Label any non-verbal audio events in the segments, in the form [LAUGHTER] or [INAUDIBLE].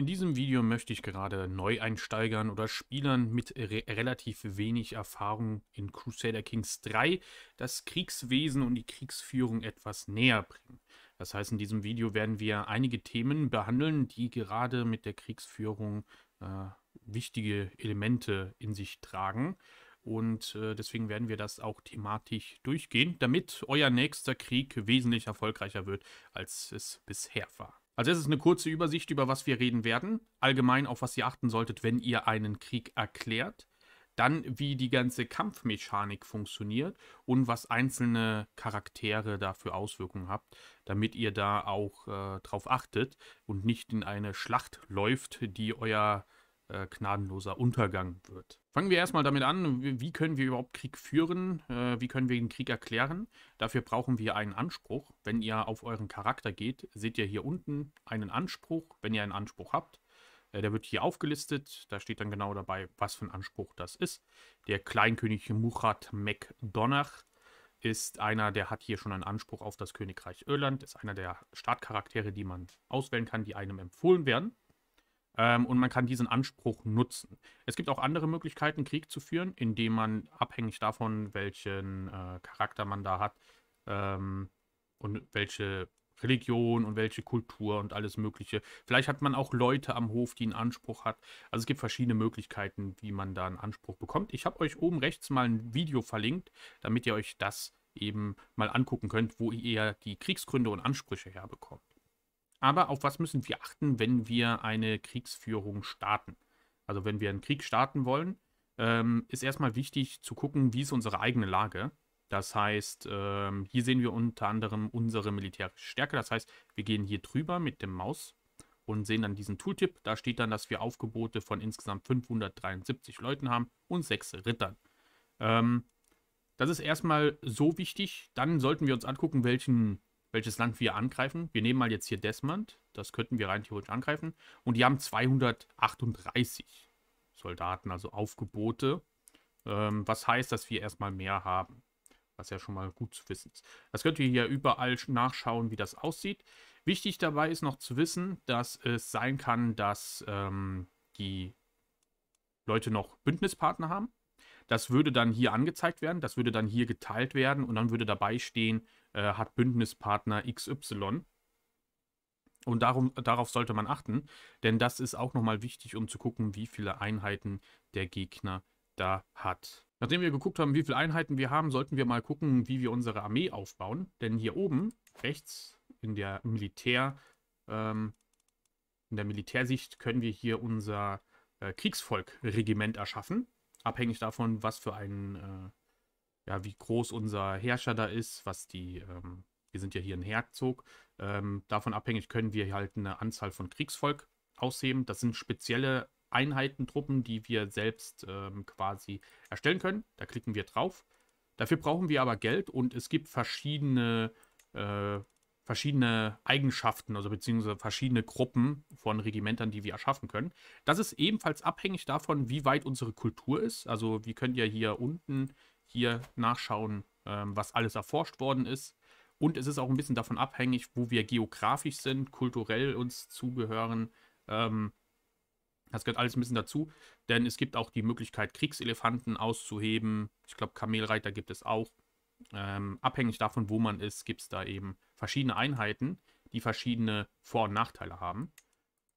In diesem Video möchte ich gerade Neueinsteigern oder Spielern mit re relativ wenig Erfahrung in Crusader Kings 3 das Kriegswesen und die Kriegsführung etwas näher bringen. Das heißt, in diesem Video werden wir einige Themen behandeln, die gerade mit der Kriegsführung äh, wichtige Elemente in sich tragen. Und äh, deswegen werden wir das auch thematisch durchgehen, damit euer nächster Krieg wesentlich erfolgreicher wird, als es bisher war. Also es ist eine kurze Übersicht, über was wir reden werden. Allgemein, auf was ihr achten solltet, wenn ihr einen Krieg erklärt. Dann, wie die ganze Kampfmechanik funktioniert und was einzelne Charaktere dafür Auswirkungen habt, damit ihr da auch äh, drauf achtet und nicht in eine Schlacht läuft, die euer äh, äh, gnadenloser Untergang wird. Fangen wir erstmal damit an, wie können wir überhaupt Krieg führen, äh, wie können wir den Krieg erklären. Dafür brauchen wir einen Anspruch. Wenn ihr auf euren Charakter geht, seht ihr hier unten einen Anspruch, wenn ihr einen Anspruch habt. Äh, der wird hier aufgelistet, da steht dann genau dabei, was für ein Anspruch das ist. Der Kleinkönig Murat McDonagh ist einer, der hat hier schon einen Anspruch auf das Königreich Irland, ist einer der Startcharaktere, die man auswählen kann, die einem empfohlen werden. Ähm, und man kann diesen Anspruch nutzen. Es gibt auch andere Möglichkeiten, Krieg zu führen, indem man abhängig davon, welchen äh, Charakter man da hat ähm, und welche Religion und welche Kultur und alles Mögliche. Vielleicht hat man auch Leute am Hof, die einen Anspruch hat. Also es gibt verschiedene Möglichkeiten, wie man da einen Anspruch bekommt. Ich habe euch oben rechts mal ein Video verlinkt, damit ihr euch das eben mal angucken könnt, wo ihr die Kriegsgründe und Ansprüche herbekommt. Aber auf was müssen wir achten, wenn wir eine Kriegsführung starten? Also wenn wir einen Krieg starten wollen, ähm, ist erstmal wichtig zu gucken, wie ist unsere eigene Lage. Das heißt, ähm, hier sehen wir unter anderem unsere militärische Stärke. Das heißt, wir gehen hier drüber mit dem Maus und sehen dann diesen Tooltip. Da steht dann, dass wir Aufgebote von insgesamt 573 Leuten haben und sechs Rittern. Ähm, das ist erstmal so wichtig. Dann sollten wir uns angucken, welchen welches Land wir angreifen. Wir nehmen mal jetzt hier Desmond. Das könnten wir rein theoretisch angreifen. Und die haben 238 Soldaten, also Aufgebote. Ähm, was heißt, dass wir erstmal mehr haben. Was ja schon mal gut zu wissen ist. Das könnt ihr hier überall nachschauen, wie das aussieht. Wichtig dabei ist noch zu wissen, dass es sein kann, dass ähm, die Leute noch Bündnispartner haben. Das würde dann hier angezeigt werden, das würde dann hier geteilt werden und dann würde dabei stehen, äh, hat Bündnispartner XY. Und darum, darauf sollte man achten, denn das ist auch nochmal wichtig, um zu gucken, wie viele Einheiten der Gegner da hat. Nachdem wir geguckt haben, wie viele Einheiten wir haben, sollten wir mal gucken, wie wir unsere Armee aufbauen. Denn hier oben, rechts, in der Militär, ähm, in der Militärsicht können wir hier unser äh, Kriegsvolk-Regiment erschaffen abhängig davon, was für ein, äh, ja, wie groß unser Herrscher da ist, was die, ähm, wir sind ja hier ein Herzog, ähm, davon abhängig können wir halt eine Anzahl von Kriegsvolk ausheben. Das sind spezielle Einheitentruppen, die wir selbst ähm, quasi erstellen können. Da klicken wir drauf. Dafür brauchen wir aber Geld und es gibt verschiedene äh, verschiedene Eigenschaften, also beziehungsweise verschiedene Gruppen von Regimentern, die wir erschaffen können. Das ist ebenfalls abhängig davon, wie weit unsere Kultur ist. Also wir können ja hier unten hier nachschauen, ähm, was alles erforscht worden ist. Und es ist auch ein bisschen davon abhängig, wo wir geografisch sind, kulturell uns zugehören. Ähm, das gehört alles ein bisschen dazu, denn es gibt auch die Möglichkeit, Kriegselefanten auszuheben. Ich glaube, Kamelreiter gibt es auch. Ähm, abhängig davon, wo man ist, gibt es da eben verschiedene Einheiten, die verschiedene Vor- und Nachteile haben.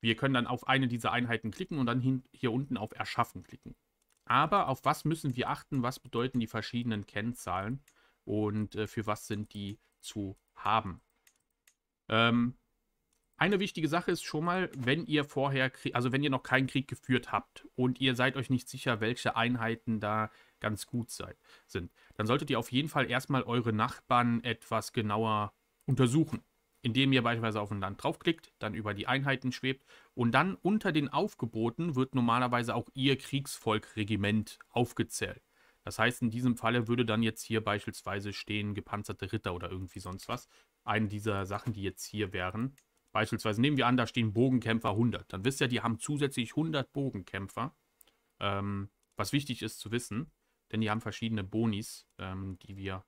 Wir können dann auf eine dieser Einheiten klicken und dann hier unten auf Erschaffen klicken. Aber auf was müssen wir achten? Was bedeuten die verschiedenen Kennzahlen? Und äh, für was sind die zu haben? Ähm, eine wichtige Sache ist schon mal, wenn ihr vorher, also wenn ihr noch keinen Krieg geführt habt und ihr seid euch nicht sicher, welche Einheiten da ganz gut seid, sind, dann solltet ihr auf jeden Fall erstmal eure Nachbarn etwas genauer untersuchen, indem ihr beispielsweise auf ein Land draufklickt, dann über die Einheiten schwebt und dann unter den Aufgeboten wird normalerweise auch ihr Kriegsvolkregiment aufgezählt. Das heißt, in diesem Falle würde dann jetzt hier beispielsweise stehen gepanzerte Ritter oder irgendwie sonst was. Eine dieser Sachen, die jetzt hier wären. Beispielsweise nehmen wir an, da stehen Bogenkämpfer 100. Dann wisst ihr, die haben zusätzlich 100 Bogenkämpfer. Ähm, was wichtig ist zu wissen, denn die haben verschiedene Bonis, ähm, die wir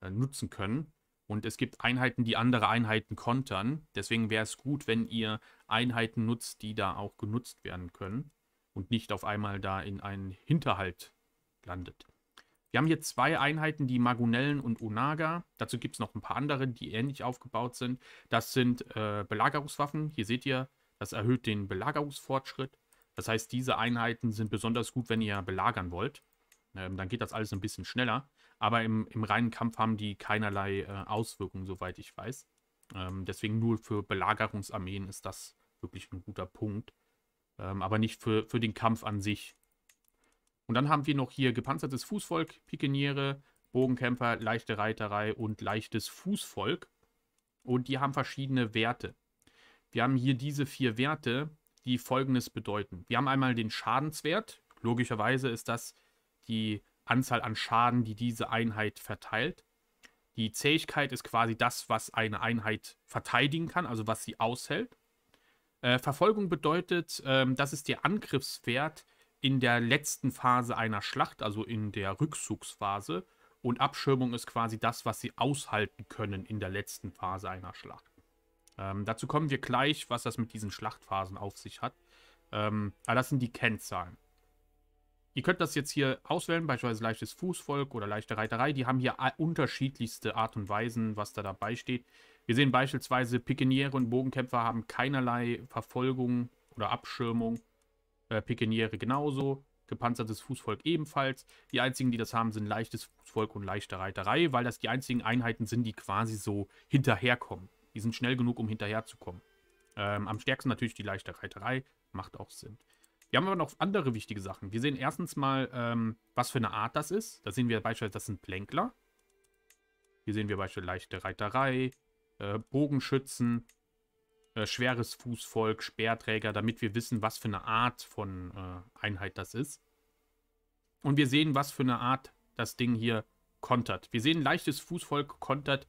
äh, nutzen können. Und es gibt Einheiten, die andere Einheiten kontern. Deswegen wäre es gut, wenn ihr Einheiten nutzt, die da auch genutzt werden können und nicht auf einmal da in einen Hinterhalt landet. Wir haben hier zwei Einheiten, die Magunellen und Onaga. Dazu gibt es noch ein paar andere, die ähnlich aufgebaut sind. Das sind äh, Belagerungswaffen. Hier seht ihr, das erhöht den Belagerungsfortschritt. Das heißt, diese Einheiten sind besonders gut, wenn ihr belagern wollt. Ähm, dann geht das alles ein bisschen schneller. Aber im, im reinen Kampf haben die keinerlei äh, Auswirkungen, soweit ich weiß. Ähm, deswegen nur für Belagerungsarmeen ist das wirklich ein guter Punkt. Ähm, aber nicht für, für den Kampf an sich. Und dann haben wir noch hier gepanzertes Fußvolk, Pikeniere, Bogenkämpfer, leichte Reiterei und leichtes Fußvolk. Und die haben verschiedene Werte. Wir haben hier diese vier Werte, die folgendes bedeuten. Wir haben einmal den Schadenswert. Logischerweise ist das die Anzahl an Schaden, die diese Einheit verteilt. Die Zähigkeit ist quasi das, was eine Einheit verteidigen kann, also was sie aushält. Äh, Verfolgung bedeutet, ähm, das ist der Angriffswert in der letzten Phase einer Schlacht, also in der Rückzugsphase. Und Abschirmung ist quasi das, was sie aushalten können in der letzten Phase einer Schlacht. Ähm, dazu kommen wir gleich, was das mit diesen Schlachtphasen auf sich hat. Ähm, aber das sind die Kennzahlen. Ihr könnt das jetzt hier auswählen, beispielsweise leichtes Fußvolk oder leichte Reiterei. Die haben hier unterschiedlichste Art und Weisen, was da dabei steht. Wir sehen beispielsweise, Pikeniere und Bogenkämpfer haben keinerlei Verfolgung oder Abschirmung. Äh, Pikeniere genauso, gepanzertes Fußvolk ebenfalls. Die einzigen, die das haben, sind leichtes Fußvolk und leichte Reiterei, weil das die einzigen Einheiten sind, die quasi so hinterherkommen. Die sind schnell genug, um hinterherzukommen. Ähm, am stärksten natürlich die leichte Reiterei, macht auch Sinn. Wir haben aber noch andere wichtige Sachen. Wir sehen erstens mal, ähm, was für eine Art das ist. Da sehen wir beispielsweise, das sind Plänkler. Hier sehen wir beispielsweise leichte Reiterei, äh, Bogenschützen, äh, schweres Fußvolk, Speerträger, damit wir wissen, was für eine Art von äh, Einheit das ist. Und wir sehen, was für eine Art das Ding hier kontert. Wir sehen, leichtes Fußvolk kontert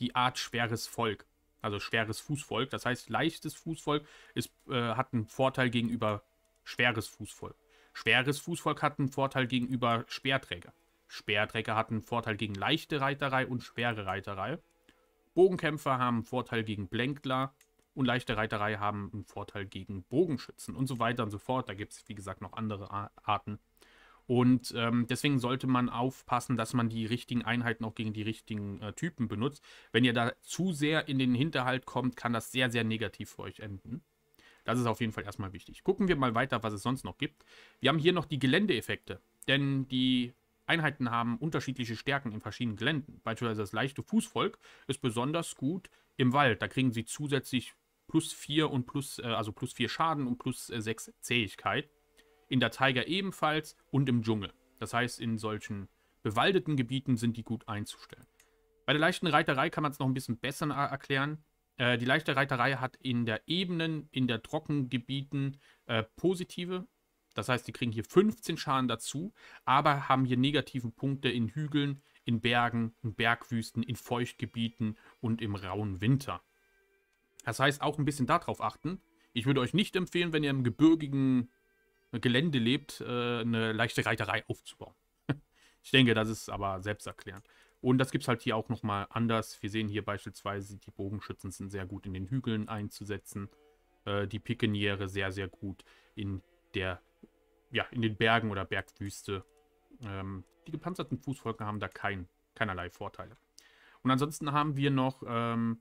die Art schweres Volk. Also schweres Fußvolk. Das heißt, leichtes Fußvolk ist, äh, hat einen Vorteil gegenüber Schweres Fußvolk. Schweres Fußvolk hat einen Vorteil gegenüber Speerträger. Speerträger hat einen Vorteil gegen leichte Reiterei und schwere Reiterei. Bogenkämpfer haben einen Vorteil gegen Blänkler und leichte Reiterei haben einen Vorteil gegen Bogenschützen und so weiter und so fort. Da gibt es, wie gesagt, noch andere Arten. Und ähm, deswegen sollte man aufpassen, dass man die richtigen Einheiten auch gegen die richtigen äh, Typen benutzt. Wenn ihr da zu sehr in den Hinterhalt kommt, kann das sehr, sehr negativ für euch enden. Das ist auf jeden Fall erstmal wichtig. Gucken wir mal weiter, was es sonst noch gibt. Wir haben hier noch die Geländeeffekte, denn die Einheiten haben unterschiedliche Stärken in verschiedenen Geländen. Beispielsweise das leichte Fußvolk ist besonders gut im Wald. Da kriegen sie zusätzlich plus 4 und plus, äh, also plus 4 Schaden und plus 6 äh, Zähigkeit. In der Tiger ebenfalls und im Dschungel. Das heißt, in solchen bewaldeten Gebieten sind die gut einzustellen. Bei der leichten Reiterei kann man es noch ein bisschen besser erklären. Äh, die leichte Reiterei hat in der Ebenen, in der Trockengebieten äh, positive. Das heißt, die kriegen hier 15 Schaden dazu, aber haben hier negative Punkte in Hügeln, in Bergen, in Bergwüsten, in Feuchtgebieten und im rauen Winter. Das heißt, auch ein bisschen darauf achten. Ich würde euch nicht empfehlen, wenn ihr im gebirgigen Gelände lebt, äh, eine leichte Reiterei aufzubauen. [LAUGHS] ich denke, das ist aber selbsterklärend. Und das gibt es halt hier auch nochmal anders. Wir sehen hier beispielsweise, die Bogenschützen sind sehr gut in den Hügeln einzusetzen. Äh, die Pikeniere sehr, sehr gut in der, ja, in den Bergen oder Bergwüste. Ähm, die gepanzerten Fußvolker haben da kein, keinerlei Vorteile. Und ansonsten haben wir noch ähm,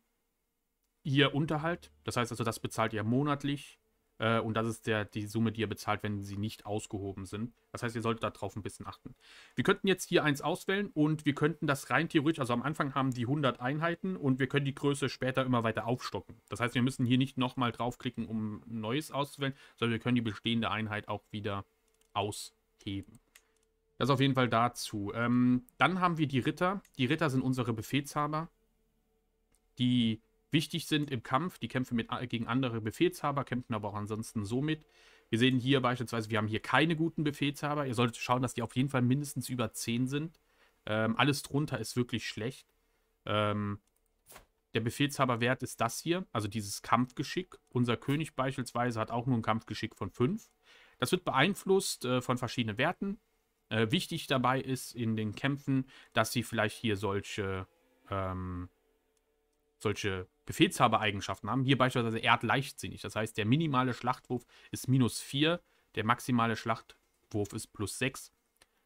hier Unterhalt. Das heißt also, das bezahlt ihr monatlich. Äh, und das ist der, die Summe, die ihr bezahlt, wenn sie nicht ausgehoben sind. Das heißt, ihr solltet darauf ein bisschen achten. Wir könnten jetzt hier eins auswählen und wir könnten das rein theoretisch, also am Anfang haben die 100 Einheiten und wir können die Größe später immer weiter aufstocken. Das heißt, wir müssen hier nicht nochmal draufklicken, um Neues auszuwählen, sondern wir können die bestehende Einheit auch wieder ausheben. Das auf jeden Fall dazu. Ähm, dann haben wir die Ritter. Die Ritter sind unsere Befehlshaber. Die wichtig sind im Kampf. Die kämpfen mit, äh, gegen andere Befehlshaber, kämpfen aber auch ansonsten so mit. Wir sehen hier beispielsweise, wir haben hier keine guten Befehlshaber. Ihr solltet schauen, dass die auf jeden Fall mindestens über 10 sind. Ähm, alles drunter ist wirklich schlecht. Ähm, der Befehlshaberwert ist das hier, also dieses Kampfgeschick. Unser König beispielsweise hat auch nur ein Kampfgeschick von 5. Das wird beeinflusst äh, von verschiedenen Werten. Äh, wichtig dabei ist in den Kämpfen, dass sie vielleicht hier solche, ähm, solche Befehlshabereigenschaften haben. Hier beispielsweise, er hat leichtsinnig. Das heißt, der minimale Schlachtwurf ist minus 4, der maximale Schlachtwurf ist plus 6.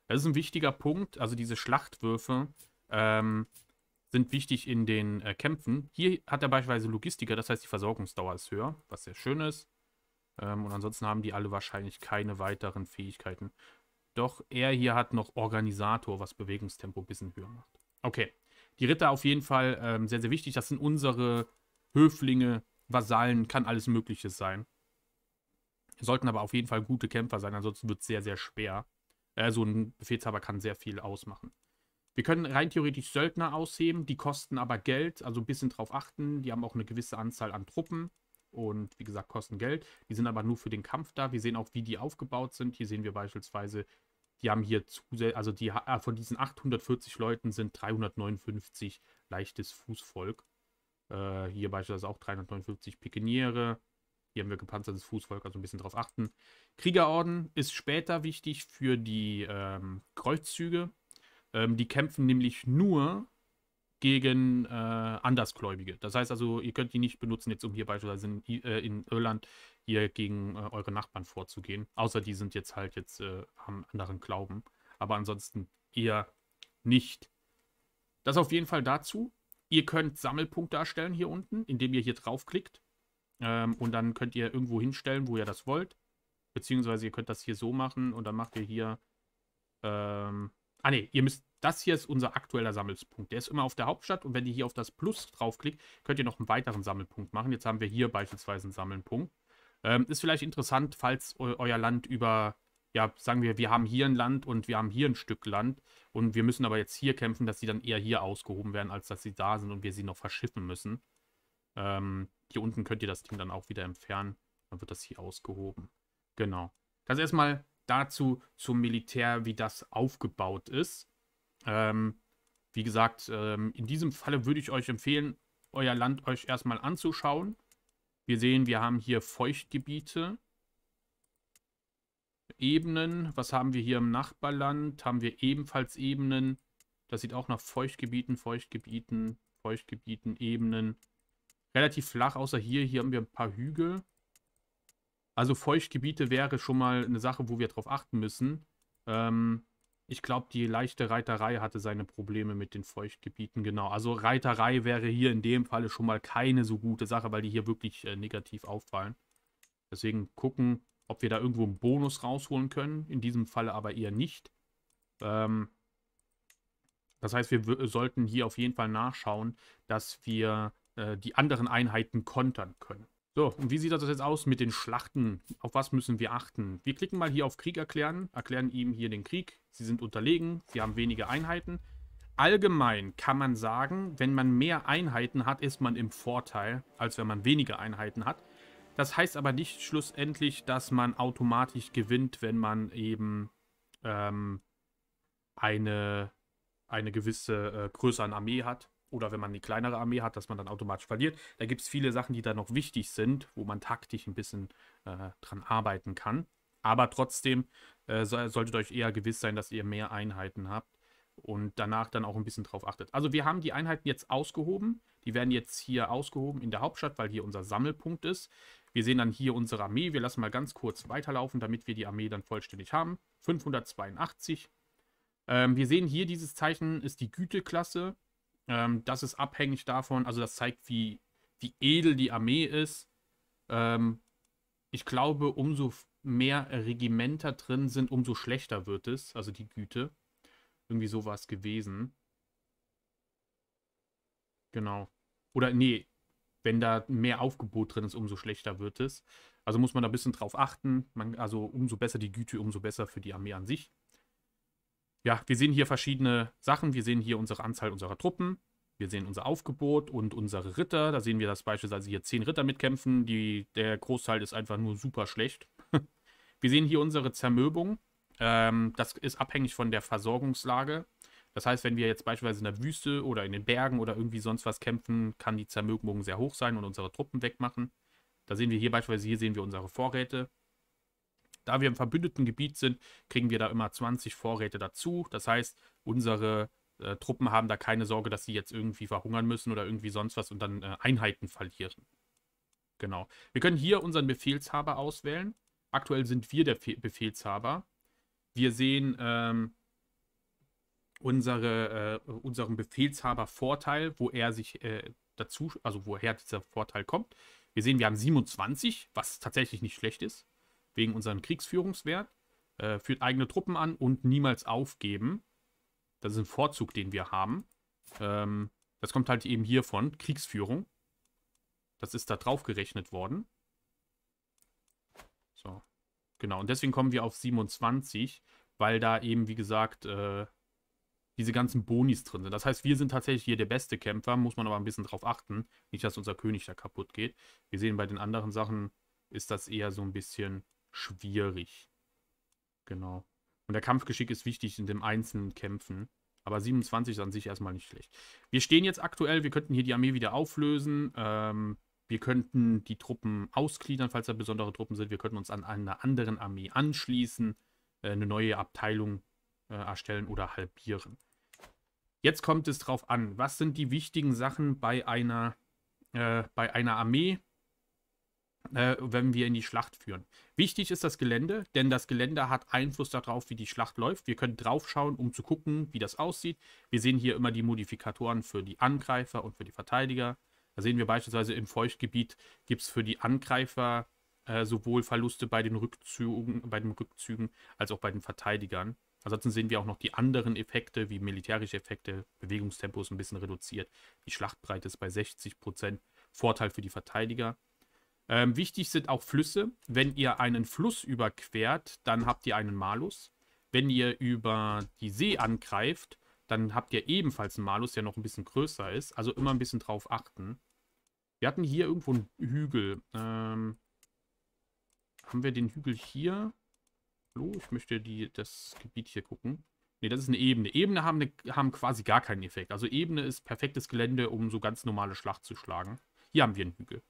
Das ist ein wichtiger Punkt. Also diese Schlachtwürfe ähm, sind wichtig in den äh, Kämpfen. Hier hat er beispielsweise Logistiker, das heißt, die Versorgungsdauer ist höher, was sehr schön ist. Ähm, und ansonsten haben die alle wahrscheinlich keine weiteren Fähigkeiten. Doch er hier hat noch Organisator, was Bewegungstempo ein bisschen höher macht. Okay die Ritter auf jeden Fall ähm, sehr, sehr wichtig. Das sind unsere Höflinge, Vasallen, kann alles Mögliche sein. Sollten aber auf jeden Fall gute Kämpfer sein, ansonsten wird es sehr, sehr schwer. Äh, so ein Befehlshaber kann sehr viel ausmachen. Wir können rein theoretisch Söldner ausheben, die kosten aber Geld, also ein bisschen drauf achten. Die haben auch eine gewisse Anzahl an Truppen und wie gesagt kosten Geld. Die sind aber nur für den Kampf da. Wir sehen auch, wie die aufgebaut sind. Hier sehen wir beispielsweise die haben hier, zusätzlich, also die, ah, von diesen 840 Leuten sind 359 leichtes Fußvolk. Äh, hier beispielsweise auch 359 Pikeniere. Hier haben wir gepanzertes Fußvolk, also ein bisschen drauf achten. Kriegerorden ist später wichtig für die ähm, Kreuzzüge. Ähm, die kämpfen nämlich nur gegen äh, Andersgläubige. Das heißt also, ihr könnt die nicht benutzen, jetzt um hier beispielsweise in, äh, in Irland ihr gegen äh, eure Nachbarn vorzugehen. Außer die sind jetzt halt jetzt, äh, haben anderen Glauben. Aber ansonsten eher nicht. Das auf jeden Fall dazu. Ihr könnt Sammelpunkte erstellen hier unten, indem ihr hier draufklickt. Ähm, und dann könnt ihr irgendwo hinstellen, wo ihr das wollt. Beziehungsweise ihr könnt das hier so machen und dann macht ihr hier. Ähm, ah ne, ihr müsst. Das hier ist unser aktueller Sammelpunkt. Der ist immer auf der Hauptstadt und wenn ihr hier auf das Plus draufklickt, könnt ihr noch einen weiteren Sammelpunkt machen. Jetzt haben wir hier beispielsweise einen Sammelpunkt. Ähm, ist vielleicht interessant, falls euer Land über, ja, sagen wir, wir haben hier ein Land und wir haben hier ein Stück Land und wir müssen aber jetzt hier kämpfen, dass sie dann eher hier ausgehoben werden, als dass sie da sind und wir sie noch verschiffen müssen. Ähm, hier unten könnt ihr das Ding dann auch wieder entfernen. Dann wird das hier ausgehoben. Genau. Das erstmal dazu zum Militär, wie das aufgebaut ist. Ähm, wie gesagt, ähm, in diesem Falle würde ich euch empfehlen, euer Land euch erstmal anzuschauen. Wir sehen, wir haben hier Feuchtgebiete, Ebenen. Was haben wir hier im Nachbarland? Haben wir ebenfalls Ebenen. Das sieht auch nach Feuchtgebieten, Feuchtgebieten, Feuchtgebieten, Ebenen. Relativ flach, außer hier. Hier haben wir ein paar Hügel. Also Feuchtgebiete wäre schon mal eine Sache, wo wir drauf achten müssen. Ähm, ich glaube, die leichte Reiterei hatte seine Probleme mit den Feuchtgebieten, genau. Also Reiterei wäre hier in dem Falle schon mal keine so gute Sache, weil die hier wirklich äh, negativ auffallen. Deswegen gucken, ob wir da irgendwo einen Bonus rausholen können. In diesem Falle aber eher nicht. Ähm, das heißt, wir sollten hier auf jeden Fall nachschauen, dass wir äh, die anderen Einheiten kontern können. So, und wie sieht das jetzt aus mit den Schlachten? Auf was müssen wir achten? Wir klicken mal hier auf Krieg erklären, erklären ihm hier den Krieg. Sie sind unterlegen, sie haben wenige Einheiten. Allgemein kann man sagen, wenn man mehr Einheiten hat, ist man im Vorteil, als wenn man weniger Einheiten hat. Das heißt aber nicht schlussendlich, dass man automatisch gewinnt, wenn man eben ähm, eine, eine gewisse äh, Größe an Armee hat oder wenn man eine kleinere Armee hat, dass man dann automatisch verliert. Da gibt es viele Sachen, die da noch wichtig sind, wo man taktisch ein bisschen äh, dran arbeiten kann. Aber trotzdem äh, so, solltet euch eher gewiss sein, dass ihr mehr Einheiten habt und danach dann auch ein bisschen drauf achtet. Also wir haben die Einheiten jetzt ausgehoben. Die werden jetzt hier ausgehoben in der Hauptstadt, weil hier unser Sammelpunkt ist. Wir sehen dann hier unsere Armee. Wir lassen mal ganz kurz weiterlaufen, damit wir die Armee dann vollständig haben. 582. Ähm, wir sehen hier, dieses Zeichen ist die Güteklasse. Ähm, das ist abhängig davon, also das zeigt, wie, wie edel die Armee ist. Ähm, ich glaube, umso mehr Regimenter drin sind, umso schlechter wird es, also die Güte. Irgendwie sowas gewesen. Genau. Oder nee, wenn da mehr Aufgebot drin ist, umso schlechter wird es. Also muss man da ein bisschen drauf achten. Man, also umso besser die Güte, umso besser für die Armee an sich ja, wir sehen hier verschiedene Sachen. Wir sehen hier unsere Anzahl unserer Truppen. Wir sehen unser Aufgebot und unsere Ritter. Da sehen wir, dass beispielsweise hier zehn Ritter mitkämpfen. Die, der Großteil ist einfach nur super schlecht. [LAUGHS] wir sehen hier unsere Zermöbung. Ähm, das ist abhängig von der Versorgungslage. Das heißt, wenn wir jetzt beispielsweise in der Wüste oder in den Bergen oder irgendwie sonst was kämpfen, kann die Zermürbung sehr hoch sein und unsere Truppen wegmachen. Da sehen wir hier beispielsweise, hier sehen wir unsere Vorräte. Da wir im verbündeten Gebiet sind, kriegen wir da immer 20 Vorräte dazu. Das heißt, unsere äh, Truppen haben da keine Sorge, dass sie jetzt irgendwie verhungern müssen oder irgendwie sonst was und dann äh, Einheiten verlieren. Genau. Wir können hier unseren Befehlshaber auswählen. Aktuell sind wir der Fe Befehlshaber. Wir sehen ähm, unsere, äh, unseren Befehlshaber-Vorteil, wo er sich äh, dazu, also woher dieser Vorteil kommt. Wir sehen, wir haben 27, was tatsächlich nicht schlecht ist wegen unserem Kriegsführungswert, äh, führt eigene Truppen an und niemals aufgeben. Das ist ein Vorzug, den wir haben. Ähm, das kommt halt eben hiervon, Kriegsführung. Das ist da drauf gerechnet worden. So, genau. Und deswegen kommen wir auf 27, weil da eben, wie gesagt, äh, diese ganzen Bonis drin sind. Das heißt, wir sind tatsächlich hier der beste Kämpfer, muss man aber ein bisschen drauf achten. Nicht, dass unser König da kaputt geht. Wir sehen bei den anderen Sachen, ist das eher so ein bisschen schwierig. Genau. Und der Kampfgeschick ist wichtig in dem einzelnen Kämpfen. Aber 27 ist an sich erstmal nicht schlecht. Wir stehen jetzt aktuell, wir könnten hier die Armee wieder auflösen. Ähm, wir könnten die Truppen ausgliedern, falls da besondere Truppen sind. Wir könnten uns an einer anderen Armee anschließen, äh, eine neue Abteilung äh, erstellen oder halbieren. Jetzt kommt es drauf an, was sind die wichtigen Sachen bei einer, äh, bei einer Armee, äh, wenn wir in die Schlacht führen. Wichtig ist das Gelände, denn das Gelände hat Einfluss darauf, wie die Schlacht läuft. Wir können draufschauen, um zu gucken, wie das aussieht. Wir sehen hier immer die Modifikatoren für die Angreifer und für die Verteidiger. Da sehen wir beispielsweise im Feuchtgebiet gibt es für die Angreifer äh, sowohl Verluste bei den Rückzügen, bei den Rückzügen als auch bei den Verteidigern. Ansonsten sehen wir auch noch die anderen Effekte, wie militärische Effekte, Bewegungstempo ist ein bisschen reduziert, die Schlachtbreite ist bei 60%, Prozent, Vorteil für die Verteidiger. Ähm, wichtig sind auch Flüsse. Wenn ihr einen Fluss überquert, dann habt ihr einen Malus. Wenn ihr über die See angreift, dann habt ihr ebenfalls einen Malus, der noch ein bisschen größer ist. Also immer ein bisschen drauf achten. Wir hatten hier irgendwo einen Hügel. Ähm, haben wir den Hügel hier? Hallo, ich möchte die, das Gebiet hier gucken. Ne, das ist eine Ebene. Ebene haben, eine, haben quasi gar keinen Effekt. Also Ebene ist perfektes Gelände, um so ganz normale Schlacht zu schlagen. Hier haben wir einen Hügel.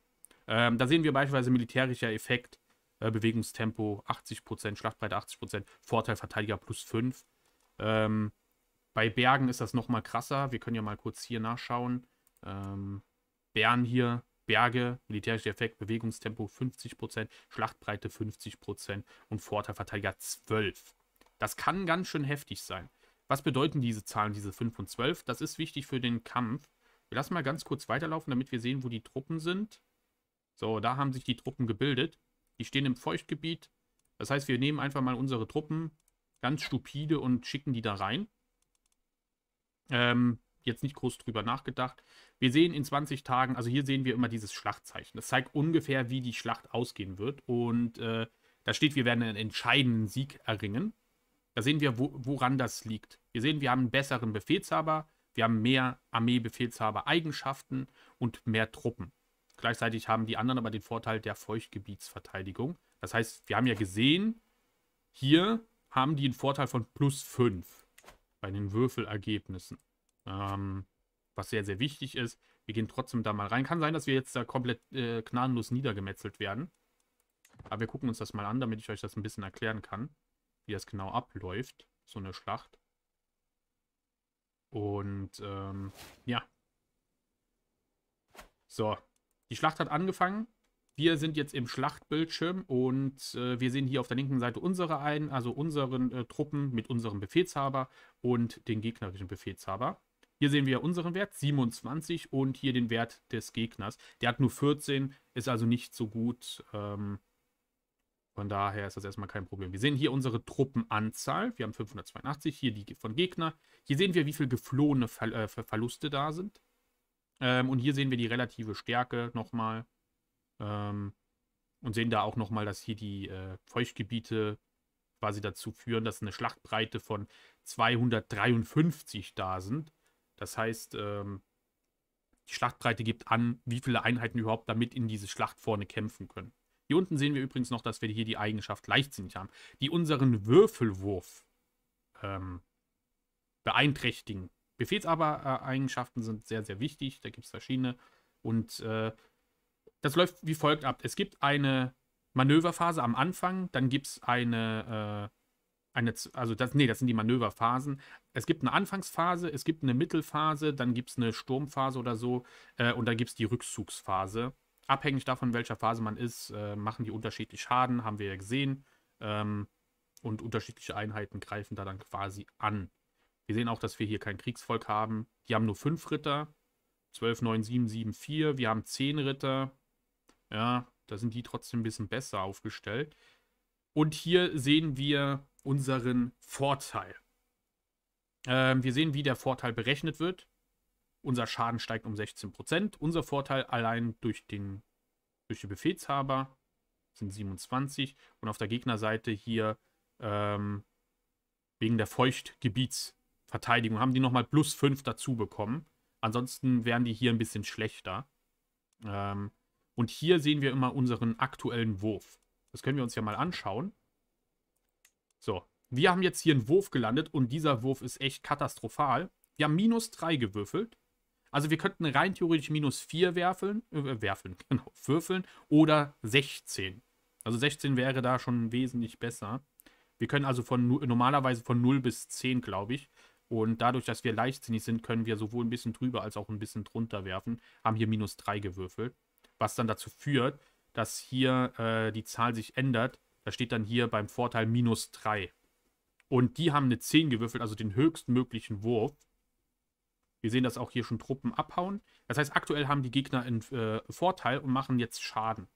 Ähm, da sehen wir beispielsweise militärischer Effekt, äh, Bewegungstempo 80%, Schlachtbreite 80%, Vorteil Verteidiger plus 5. Ähm, bei Bergen ist das nochmal krasser. Wir können ja mal kurz hier nachschauen. Ähm, Bern hier, Berge, militärischer Effekt, Bewegungstempo 50%, Schlachtbreite 50% und Vorteil Verteidiger 12. Das kann ganz schön heftig sein. Was bedeuten diese Zahlen, diese 5 und 12? Das ist wichtig für den Kampf. Wir lassen mal ganz kurz weiterlaufen, damit wir sehen, wo die Truppen sind. So, da haben sich die Truppen gebildet. Die stehen im Feuchtgebiet. Das heißt, wir nehmen einfach mal unsere Truppen ganz stupide und schicken die da rein. Ähm, jetzt nicht groß drüber nachgedacht. Wir sehen in 20 Tagen, also hier sehen wir immer dieses Schlachtzeichen. Das zeigt ungefähr, wie die Schlacht ausgehen wird. Und äh, da steht, wir werden einen entscheidenden Sieg erringen. Da sehen wir, wo, woran das liegt. Wir sehen, wir haben einen besseren Befehlshaber, wir haben mehr Armeebefehlshaber-Eigenschaften und mehr Truppen. Gleichzeitig haben die anderen aber den Vorteil der Feuchtgebietsverteidigung. Das heißt, wir haben ja gesehen, hier haben die einen Vorteil von plus 5 bei den Würfelergebnissen. Ähm, was sehr, sehr wichtig ist. Wir gehen trotzdem da mal rein. Kann sein, dass wir jetzt da komplett äh, gnadenlos niedergemetzelt werden. Aber wir gucken uns das mal an, damit ich euch das ein bisschen erklären kann, wie das genau abläuft, so eine Schlacht. Und ähm, ja. So, die Schlacht hat angefangen. Wir sind jetzt im Schlachtbildschirm und äh, wir sehen hier auf der linken Seite unsere ein, also unseren äh, Truppen mit unserem Befehlshaber und den gegnerischen Befehlshaber. Hier sehen wir unseren Wert 27 und hier den Wert des Gegners. Der hat nur 14, ist also nicht so gut. Ähm, von daher ist das erstmal kein Problem. Wir sehen hier unsere Truppenanzahl. Wir haben 582, hier die von Gegner. Hier sehen wir, wie viele geflohene Ver äh, Verluste da sind. Ähm, und hier sehen wir die relative Stärke nochmal. Ähm, und sehen da auch nochmal, dass hier die äh, Feuchtgebiete quasi dazu führen, dass eine Schlachtbreite von 253 da sind. Das heißt, ähm, die Schlachtbreite gibt an, wie viele Einheiten überhaupt damit in diese Schlacht vorne kämpfen können. Hier unten sehen wir übrigens noch, dass wir hier die Eigenschaft leichtsinnig haben, die unseren Würfelwurf ähm, beeinträchtigen Befehlseigenschaften sind sehr, sehr wichtig. Da gibt es verschiedene. Und äh, das läuft wie folgt ab. Es gibt eine Manöverphase am Anfang, dann gibt es eine, äh, eine, also das, nee, das sind die Manöverphasen. Es gibt eine Anfangsphase, es gibt eine Mittelphase, dann gibt es eine Sturmphase oder so äh, und dann gibt es die Rückzugsphase. Abhängig davon, welcher Phase man ist, äh, machen die unterschiedlich Schaden, haben wir ja gesehen. Ähm, und unterschiedliche Einheiten greifen da dann quasi an. Wir sehen auch, dass wir hier kein Kriegsvolk haben. Die haben nur 5 Ritter. 12, 9, 7, 7, 4. Wir haben 10 Ritter. Ja, da sind die trotzdem ein bisschen besser aufgestellt. Und hier sehen wir unseren Vorteil. Ähm, wir sehen, wie der Vorteil berechnet wird. Unser Schaden steigt um 16%. Unser Vorteil allein durch den, durch den Befehlshaber sind 27. Und auf der Gegnerseite hier ähm, wegen der Feuchtgebiets Verteidigung haben die nochmal plus 5 dazu bekommen. Ansonsten wären die hier ein bisschen schlechter. Ähm, und hier sehen wir immer unseren aktuellen Wurf. Das können wir uns ja mal anschauen. So, wir haben jetzt hier einen Wurf gelandet und dieser Wurf ist echt katastrophal. Wir haben minus 3 gewürfelt. Also wir könnten rein theoretisch minus 4 werfeln, äh, werfeln, [LAUGHS] genau, würfeln oder 16. Also 16 wäre da schon wesentlich besser. Wir können also von normalerweise von 0 bis 10, glaube ich. Und dadurch, dass wir leichtsinnig sind, können wir sowohl ein bisschen drüber als auch ein bisschen drunter werfen. Haben hier minus 3 gewürfelt. Was dann dazu führt, dass hier äh, die Zahl sich ändert. Da steht dann hier beim Vorteil minus 3. Und die haben eine 10 gewürfelt, also den höchstmöglichen Wurf. Wir sehen, dass auch hier schon Truppen abhauen. Das heißt, aktuell haben die Gegner einen äh, Vorteil und machen jetzt Schaden.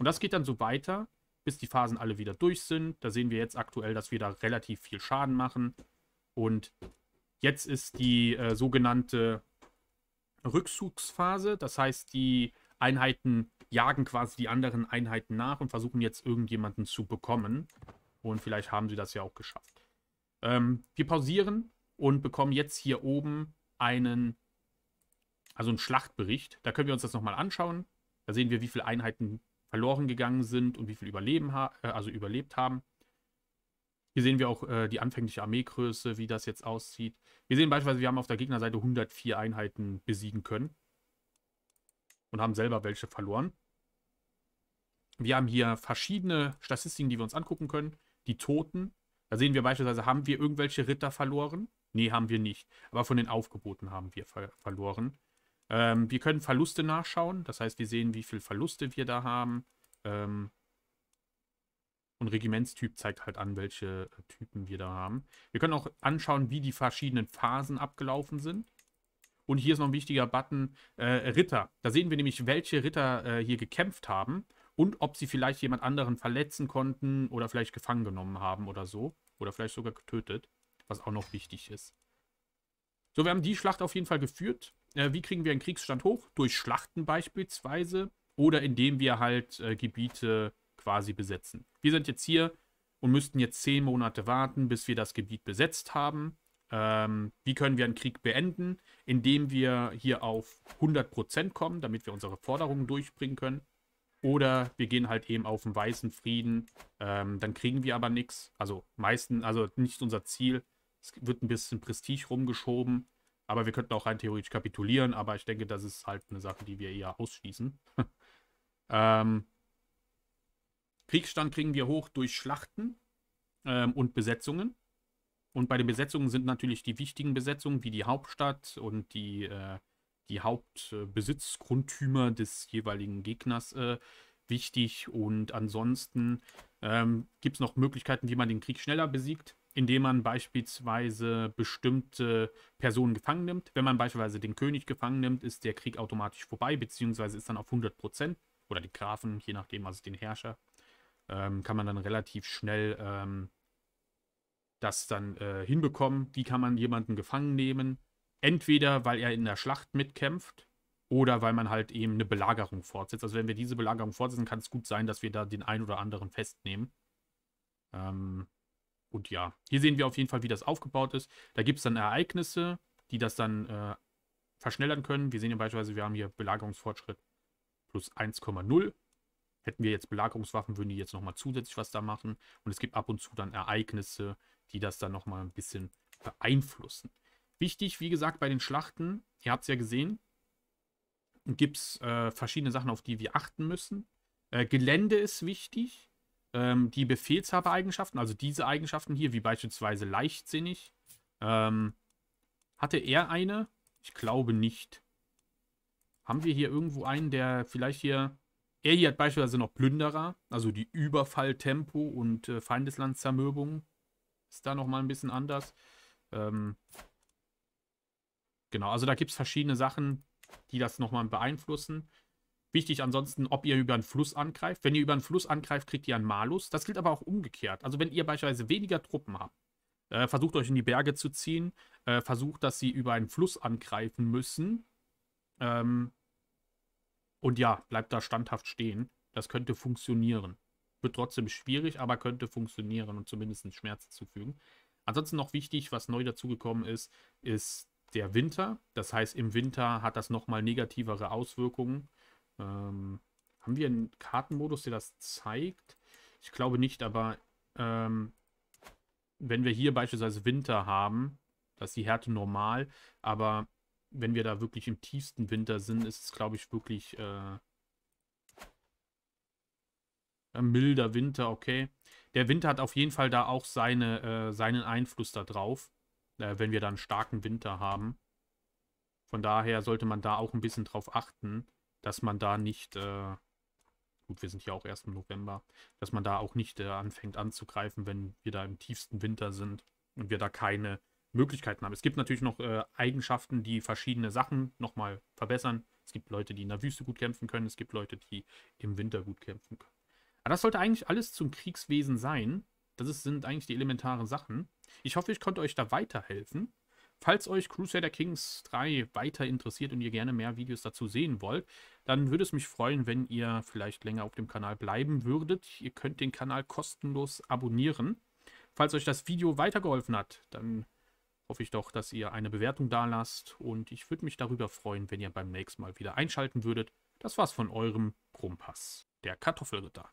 Und das geht dann so weiter, bis die Phasen alle wieder durch sind. Da sehen wir jetzt aktuell, dass wir da relativ viel Schaden machen. Und Jetzt ist die äh, sogenannte Rückzugsphase. Das heißt, die Einheiten jagen quasi die anderen Einheiten nach und versuchen jetzt irgendjemanden zu bekommen. Und vielleicht haben sie das ja auch geschafft. Ähm, wir pausieren und bekommen jetzt hier oben einen, also einen Schlachtbericht. Da können wir uns das nochmal anschauen. Da sehen wir, wie viele Einheiten verloren gegangen sind und wie viele überleben ha äh, also überlebt haben. Hier sehen wir auch äh, die anfängliche Armeegröße, wie das jetzt aussieht. Wir sehen beispielsweise, wir haben auf der Gegnerseite 104 Einheiten besiegen können. Und haben selber welche verloren. Wir haben hier verschiedene Statistiken, die wir uns angucken können. Die Toten. Da sehen wir beispielsweise, haben wir irgendwelche Ritter verloren? Nee, haben wir nicht. Aber von den Aufgeboten haben wir ver verloren. Ähm, wir können Verluste nachschauen. Das heißt, wir sehen, wie viele Verluste wir da haben. Ähm, und Regimentstyp zeigt halt an, welche äh, Typen wir da haben. Wir können auch anschauen, wie die verschiedenen Phasen abgelaufen sind. Und hier ist noch ein wichtiger Button, äh, Ritter. Da sehen wir nämlich, welche Ritter äh, hier gekämpft haben und ob sie vielleicht jemand anderen verletzen konnten oder vielleicht gefangen genommen haben oder so. Oder vielleicht sogar getötet, was auch noch wichtig ist. So, wir haben die Schlacht auf jeden Fall geführt. Äh, wie kriegen wir einen Kriegsstand hoch? Durch Schlachten beispielsweise oder indem wir halt äh, Gebiete quasi besetzen. Wir sind jetzt hier und müssten jetzt zehn Monate warten, bis wir das Gebiet besetzt haben. Ähm, wie können wir einen Krieg beenden? Indem wir hier auf 100% kommen, damit wir unsere Forderungen durchbringen können. Oder wir gehen halt eben auf einen weißen Frieden, ähm, dann kriegen wir aber nichts. Also meistens, also nicht unser Ziel. Es wird ein bisschen Prestige rumgeschoben. Aber wir könnten auch rein theoretisch kapitulieren, aber ich denke, das ist halt eine Sache, die wir eher ausschließen. [LAUGHS] ähm, Kriegsstand kriegen wir hoch durch Schlachten ähm, und Besetzungen. Und bei den Besetzungen sind natürlich die wichtigen Besetzungen wie die Hauptstadt und die, äh, die Hauptbesitzgrundtümer des jeweiligen Gegners äh, wichtig. Und ansonsten ähm, gibt es noch Möglichkeiten, wie man den Krieg schneller besiegt, indem man beispielsweise bestimmte Personen gefangen nimmt. Wenn man beispielsweise den König gefangen nimmt, ist der Krieg automatisch vorbei, beziehungsweise ist dann auf 100 Prozent. Oder die Grafen, je nachdem, also den Herrscher ähm, kann man dann relativ schnell ähm, das dann äh, hinbekommen. Wie kann man jemanden gefangen nehmen? Entweder, weil er in der Schlacht mitkämpft oder weil man halt eben eine Belagerung fortsetzt. Also wenn wir diese Belagerung fortsetzen, kann es gut sein, dass wir da den einen oder anderen festnehmen. Ähm, und ja, hier sehen wir auf jeden Fall, wie das aufgebaut ist. Da gibt es dann Ereignisse, die das dann äh, verschnellern können. Wir sehen hier beispielsweise, wir haben hier Belagerungsfortschritt plus 1,0. Hätten wir jetzt Belagerungswaffen, würden die jetzt nochmal zusätzlich was da machen. Und es gibt ab und zu dann Ereignisse, die das dann nochmal ein bisschen beeinflussen. Wichtig, wie gesagt, bei den Schlachten, ihr habt es ja gesehen, gibt es äh, verschiedene Sachen, auf die wir achten müssen. Äh, Gelände ist wichtig. Ähm, die Befehlshabereigenschaften, also diese Eigenschaften hier, wie beispielsweise leichtsinnig. Ähm, hatte er eine? Ich glaube nicht. Haben wir hier irgendwo einen, der vielleicht hier er hier hat beispielsweise noch Plünderer, also die Überfalltempo und äh, Feindeslandzermürbung. Ist da nochmal ein bisschen anders. Ähm, genau, also da gibt es verschiedene Sachen, die das nochmal beeinflussen. Wichtig ansonsten, ob ihr über einen Fluss angreift. Wenn ihr über einen Fluss angreift, kriegt ihr einen Malus. Das gilt aber auch umgekehrt. Also wenn ihr beispielsweise weniger Truppen habt, äh, versucht euch in die Berge zu ziehen, äh, versucht, dass sie über einen Fluss angreifen müssen, ähm, und ja, bleibt da standhaft stehen. Das könnte funktionieren. Wird trotzdem schwierig, aber könnte funktionieren und zumindest Schmerzen zufügen. Ansonsten noch wichtig, was neu dazugekommen ist, ist der Winter. Das heißt, im Winter hat das nochmal negativere Auswirkungen. Ähm, haben wir einen Kartenmodus, der das zeigt? Ich glaube nicht, aber ähm, wenn wir hier beispielsweise Winter haben, dass die Härte normal, aber wenn wir da wirklich im tiefsten Winter sind, ist es, glaube ich, wirklich äh, milder Winter, okay. Der Winter hat auf jeden Fall da auch seine, äh, seinen Einfluss da drauf, äh, wenn wir da einen starken Winter haben. Von daher sollte man da auch ein bisschen drauf achten, dass man da nicht, äh, gut, wir sind ja auch erst im November, dass man da auch nicht äh, anfängt anzugreifen, wenn wir da im tiefsten Winter sind und wir da keine Möglichkeiten haben. Es gibt natürlich noch äh, Eigenschaften, die verschiedene Sachen nochmal verbessern. Es gibt Leute, die in der Wüste gut kämpfen können. Es gibt Leute, die im Winter gut kämpfen können. Aber das sollte eigentlich alles zum Kriegswesen sein. Das ist, sind eigentlich die elementaren Sachen. Ich hoffe, ich konnte euch da weiterhelfen. Falls euch Crusader Kings 3 weiter interessiert und ihr gerne mehr Videos dazu sehen wollt, dann würde es mich freuen, wenn ihr vielleicht länger auf dem Kanal bleiben würdet. Ihr könnt den Kanal kostenlos abonnieren. Falls euch das Video weitergeholfen hat, dann hoffe ich doch, dass ihr eine Bewertung da lasst und ich würde mich darüber freuen, wenn ihr beim nächsten Mal wieder einschalten würdet. Das war's von eurem Krumpass, der Kartoffelritter.